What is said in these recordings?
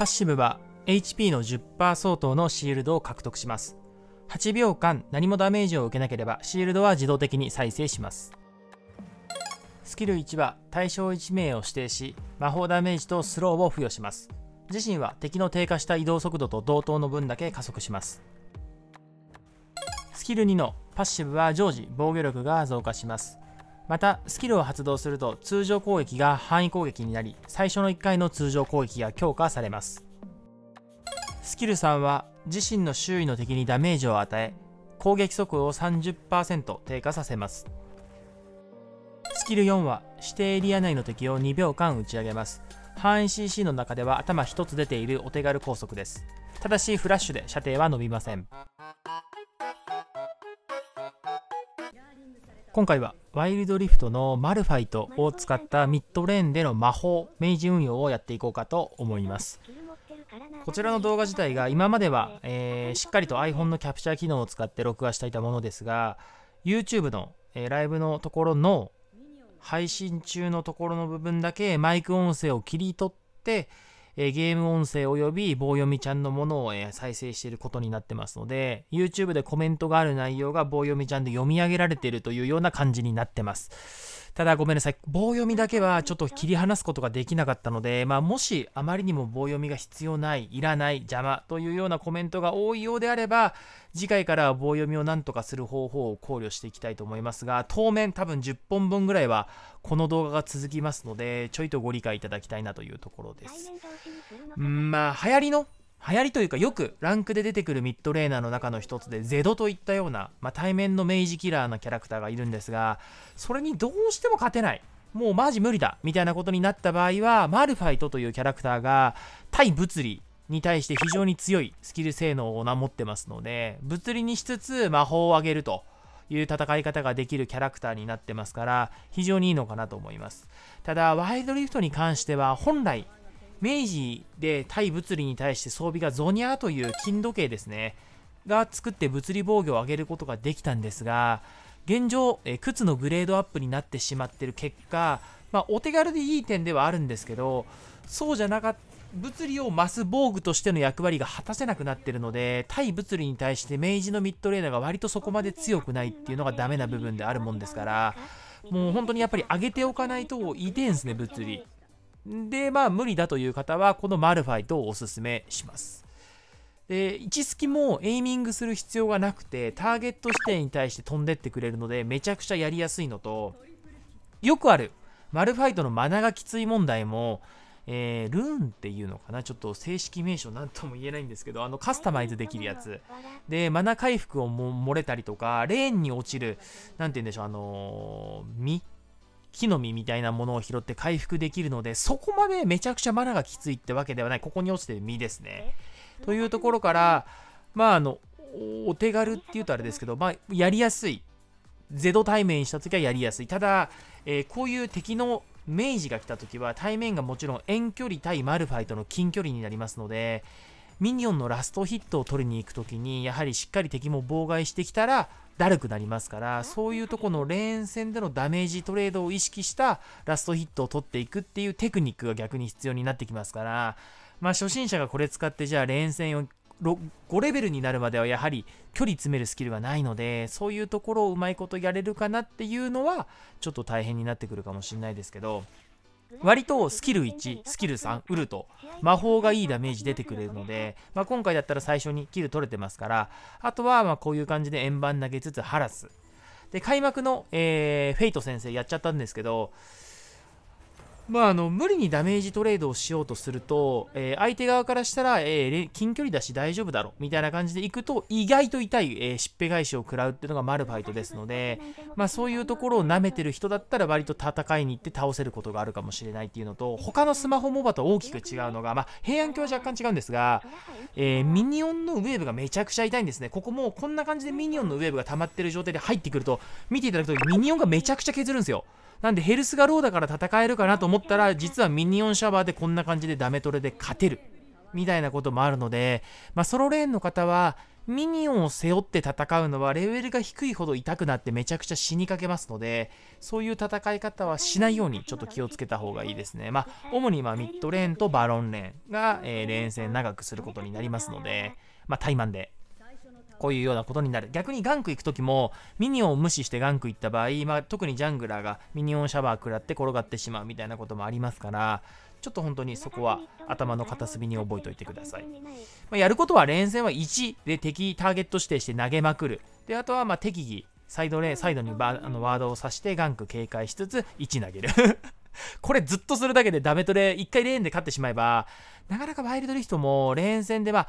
パッシブは HP の10%相当のシールドを獲得します。8秒間何もダメージを受けなければシールドは自動的に再生します。スキル1は対象1名を指定し、魔法ダメージとスローを付与します。自身は敵の低下した移動速度と同等の分だけ加速します。スキル2のパッシブは常時防御力が増加します。またスキルを発動すると通常攻撃が範囲攻撃になり最初の1回の通常攻撃が強化されますスキル3は自身の周囲の敵にダメージを与え攻撃速度を30%低下させますスキル4は指定エリア内の敵を2秒間打ち上げます範囲 CC の中では頭1つ出ているお手軽高速ですただしフラッシュで射程は伸びません今回はワイルドリフトのマルファイトを使ったミッドレーンでの魔法、明治運用をやっていこうかと思います。こちらの動画自体が今までは、えー、しっかりと iPhone のキャプチャー機能を使って録画していたものですが、YouTube の、えー、ライブのところの配信中のところの部分だけマイク音声を切り取って、えゲーム音声及び棒読みちゃんのものを、え再生していることになってますので、YouTube でコメントがある内容が棒読みちゃんで読み上げられているというような感じになってます。ただごめんなさい、棒読みだけはちょっと切り離すことができなかったので、まあ、もしあまりにも棒読みが必要ない、いらない、邪魔というようなコメントが多いようであれば、次回からは棒読みをなんとかする方法を考慮していきたいと思いますが、当面多分10本分ぐらいはこの動画が続きますので、ちょいとご理解いただきたいなというところです。うん、まあ、流行りの流行りというかよくランクで出てくるミッドレーナーの中の一つでゼドといったような、まあ、対面の明治キラーなキャラクターがいるんですがそれにどうしても勝てないもうマジ無理だみたいなことになった場合はマルファイトというキャラクターが対物理に対して非常に強いスキル性能を持ってますので物理にしつつ魔法を上げるという戦い方ができるキャラクターになってますから非常にいいのかなと思いますただワイルドリフトに関しては本来明治で対物理に対して装備がゾニャーという金時計ですねが作って物理防御を上げることができたんですが現状え靴のグレードアップになってしまってる結果、まあ、お手軽でいい点ではあるんですけどそうじゃなかった物理を増す防具としての役割が果たせなくなってるので対物理に対して明治のミッドレーナーが割とそこまで強くないっていうのがダメな部分であるもんですからもう本当にやっぱり上げておかないと痛いんですね物理で、まあ無理だという方は、このマルファイトをおすすめします。で、位置隙もエイミングする必要がなくて、ターゲット視点に対して飛んでってくれるので、めちゃくちゃやりやすいのと、よくある、マルファイトのマナがきつい問題も、えー、ルーンっていうのかなちょっと正式名称なんとも言えないんですけど、あのカスタマイズできるやつ。で、マナ回復をも漏れたりとか、レーンに落ちる、なんて言うんでしょう、あのー、木の実みたいなものを拾って回復できるのでそこまでめちゃくちゃマナがきついってわけではないここに落ちてる実ですね。というところからまああのお手軽っていうとあれですけど、まあ、やりやすいゼド対面した時はやりやすいただ、えー、こういう敵の明治が来た時は対面がもちろん遠距離対マルファイとの近距離になりますのでミニオンのラストヒットを取りに行く時にやはりしっかり敵も妨害してきたらだるくなりますからそういうとこのレーン戦でのダメージトレードを意識したラストヒットを取っていくっていうテクニックが逆に必要になってきますからまあ初心者がこれ使ってじゃあレーン戦を5レベルになるまではやはり距離詰めるスキルがないのでそういうところをうまいことやれるかなっていうのはちょっと大変になってくるかもしれないですけど割とスキル1、スキル3、ウルト、魔法がいいダメージ出てくれるので、まあ、今回だったら最初にキル取れてますから、あとはまこういう感じで円盤投げつつハラス。で、開幕の、えー、フェイト先生やっちゃったんですけど、まあ、あの無理にダメージトレードをしようとすると、えー、相手側からしたら、えー、近距離だし大丈夫だろみたいな感じでいくと意外と痛い、えしっぺ返しを食らうっていうのがマルファイトですので、まあ、そういうところを舐めてる人だったら割と戦いに行って倒せることがあるかもしれないっていうのと他のスマホモバと大きく違うのが、まあ、平安京は若干違うんですが、えー、ミニオンのウェーブがめちゃくちゃ痛いんですねここもこんな感じでミニオンのウェーブが溜まってる状態で入ってくると見ていただくとミニオンがめちゃくちゃ削るんですよなんでヘルスがローだから戦えるかなと思ったら、実はミニオンシャワーでこんな感じでダメトレで勝てる。みたいなこともあるので、まあ、ソロレーンの方は、ミニオンを背負って戦うのはレベルが低いほど痛くなってめちゃくちゃ死にかけますのでそういう戦い方はしないようにちょっと気をつけた方がいいですねまあ主にまミッドレーンとバロンレーンが、えー、連戦長くすることになりますのでまあ怠慢でこういうようなことになる逆にガンク行く時もミニオンを無視してガンク行った場合、まあ、特にジャングラーがミニオンシャワー食らって転がってしまうみたいなこともありますからちょっと本当にそこは頭の片隅に覚えておいてください、まあ、やることは連戦は1で敵ターゲット指定して投げまくるであとはま適宜サイドレサイドにバあのワードを指してガンク警戒しつつ1投げる これずっとするだけでダメトレ1回レーンで勝ってしまえばなかなかワイルドリフトもレーン戦では、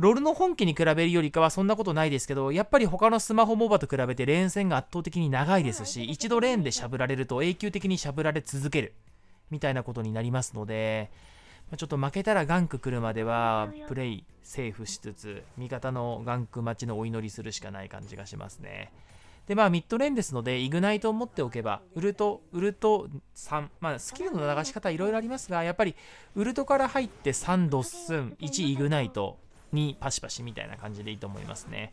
ロルの本家に比べるよりかはそんなことないですけど、やっぱり他のスマホモバと比べて連戦が圧倒的に長いですし、一度レーンでしゃぶられると永久的にしゃぶられ続ける、みたいなことになりますので、ちょっと負けたらガンク来るまでは、プレイセーフしつつ、味方のガンク待ちのお祈りするしかない感じがしますね。で、まあ、ミッドレーンですので、イグナイトを持っておけば、ウルト、ウルト3、まあ、スキルの流し方いろいろありますが、やっぱり、ウルトから入って3ドッスン、1イグナイト、にパシパシみたいな感じでいいと思いますね。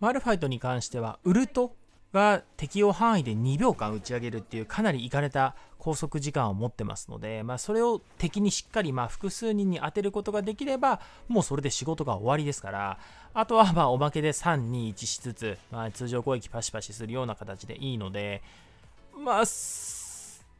マルファイトに関しては、ウルトが適用範囲で2秒間打ち上げるっていうかなりいかれた拘束時間を持ってますので、まあ、それを敵にしっかりまあ複数人に当てることができればもうそれで仕事が終わりですからあとはまあおまけで321しつつ、まあ、通常攻撃パシパシするような形でいいのでまあ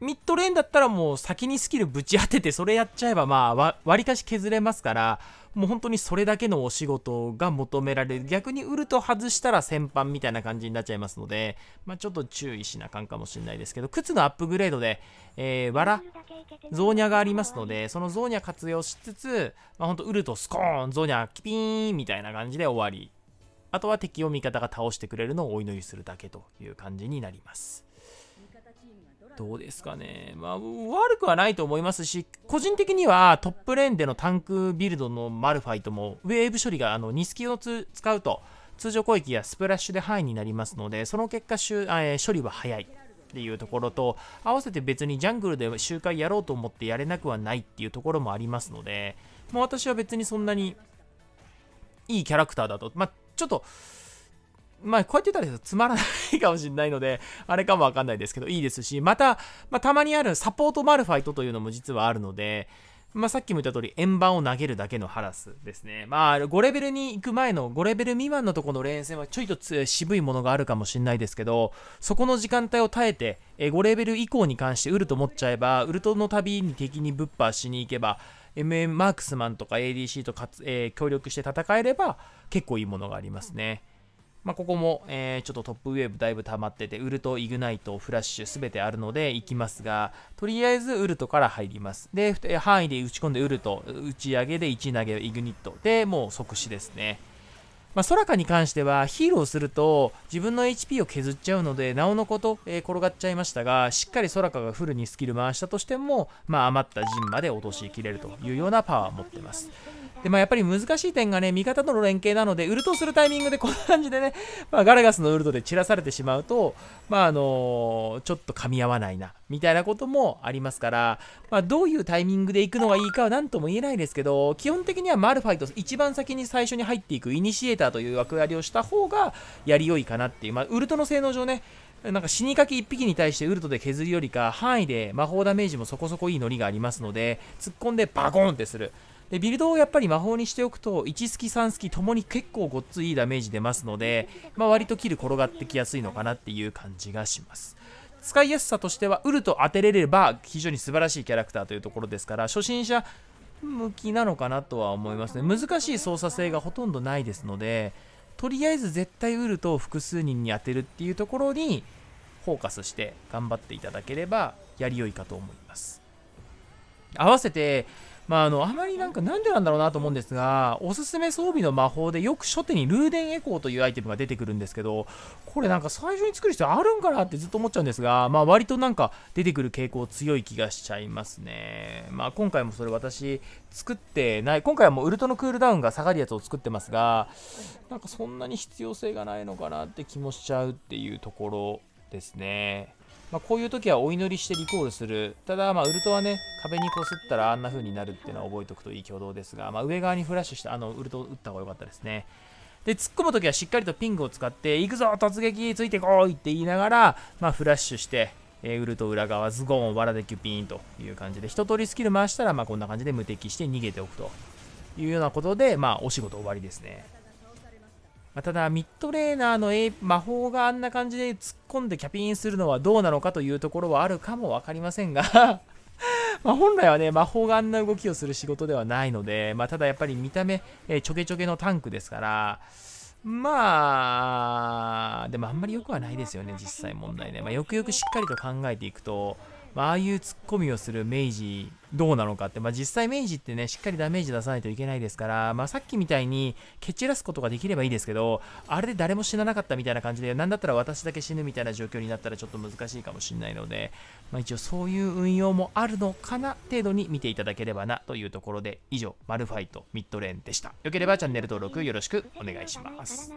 ミッドレーンだったらもう先にスキルぶち当ててそれやっちゃえばまあ割りかし削れますからもう本当にそれだけのお仕事が求められる逆にウルト外したら先般みたいな感じになっちゃいますので、まあ、ちょっと注意しなあかんかもしれないですけど靴のアップグレードで、えー、わらゾーニャがありますのでそのゾーニャ活用しつつ、まあ、本当ウルトスコーンゾーニャキピーンみたいな感じで終わりあとは敵を味方が倒してくれるのをお祈りするだけという感じになりますどうですかね、まあ、悪くはないと思いますし、個人的にはトップレーンでのタンクビルドのマルファイトも、ウェーブ処理があのニスキを使うと、通常攻撃やスプラッシュで範囲になりますので、その結果、え処理は早い。っていうところと合わせて別にジャングルで周回やろうと思ってやれなくはないっていうところもありますので、もう私は別にそんなにいいキャラクターだと、まあ、ちょっとまあ、こうやって言ったらつまらないかもしれないので、あれかもわかんないですけど、いいですし、また、まあ、たまにあるサポートマルファイトというのも実はあるので、まあ、さっきも言った通り、円盤を投げるだけのハラスですね。まあ、5レベルに行く前の5レベル未満のところの連戦はちょいと渋いものがあるかもしれないですけど、そこの時間帯を耐えて、え5レベル以降に関してウルト持っちゃえば、ウルトの旅に敵にぶっぱしに行けば、MM マークスマンとか ADC とか、えー、協力して戦えれば、結構いいものがありますね。うんまあ、ここも、えー、ちょっとトップウェーブだいぶ溜まってて、ウルト、イグナイト、フラッシュ、すべてあるので行きますが、とりあえずウルトから入ります。で、範囲で打ち込んでウルト、打ち上げで1投げ、イグニット。で、もう即死ですね。まあ、ソラカに関してはヒールをすると自分の HP を削っちゃうのでなおのこと、えー、転がっちゃいましたがしっかりソラカがフルにスキル回したとしても、まあ、余った陣まで落としきれるというようなパワーを持ってますで、まあ、やっぱり難しい点がね、味方との連携なので、ウルトするタイミングでこんな感じでね、まあ、ガラガスのウルトで散らされてしまうと、まあ、あのー、ちょっと噛み合わないな、みたいなこともありますから、まあ、どういうタイミングで行くのがいいかは何とも言えないですけど、基本的にはマルファイと一番先に最初に入っていくイニシエーターという役割をした方が、やりよいかなっていう、まあ、ウルトの性能上ね、なんか死にかけ1匹に対してウルトで削るよりか範囲で魔法ダメージもそこそこいいノリがありますので突っ込んでバコーンってするでビルドをやっぱり魔法にしておくと1スキ3スキともに結構ごっついいダメージ出ますので、まあ、割とキル転がってきやすいのかなっていう感じがします使いやすさとしてはウルと当てれれば非常に素晴らしいキャラクターというところですから初心者向きなのかなとは思いますね難しい操作性がほとんどないですのでとりあえず絶対ウルトを複数人に当てるっていうところにフォーカスして頑張っていただければやりよいかと思います合わせてまあ、あの、あまりなんかなんでなんだろうなと思うんですが、おすすめ装備の魔法でよく初手にルーデンエコーというアイテムが出てくるんですけど、これなんか最初に作る必要あるんかなってずっと思っちゃうんですが、まあ割となんか出てくる傾向強い気がしちゃいますね。まあ今回もそれ私作ってない、今回はもうウルトのクールダウンが下がるやつを作ってますが、なんかそんなに必要性がないのかなって気もしちゃうっていうところですね。まあ、こういう時はお祈りしてリコールする。ただ、まウルトはね、壁にこすったらあんな風になるっていうのは覚えておくといい挙動ですが、まあ、上側にフラッシュしたあのウルトを打った方が良かったですね。で、突っ込む時はしっかりとピングを使って、行くぞ突撃ついてこいって言いながら、まあ、フラッシュして、えー、ウルト裏側ズゴンをわらでキュピーンという感じで、一通りスキル回したら、まこんな感じで無敵して逃げておくというようなことで、まあ、お仕事終わりですね。まあ、ただ、ミッドレーナーの、A、魔法があんな感じで突っ込んでキャピンするのはどうなのかというところはあるかも分かりませんが ま本来はね、魔法があんな動きをする仕事ではないので、まあ、ただやっぱり見た目、えちょけちょけのタンクですから、まあ、でもあんまり良くはないですよね、実際問題ね。まあ、よくよくしっかりと考えていくと、まあ、あいうツッコミをする明治どうなのかって、まあ、実際明治ってね、しっかりダメージ出さないといけないですから、まあ、さっきみたいに蹴散らすことができればいいですけど、あれで誰も死ななかったみたいな感じで、なんだったら私だけ死ぬみたいな状況になったらちょっと難しいかもしれないので、まあ、一応そういう運用もあるのかな程度に見ていただければなというところで、以上、マルファイトミッドレーンでした。よければチャンネル登録よろしくお願いします。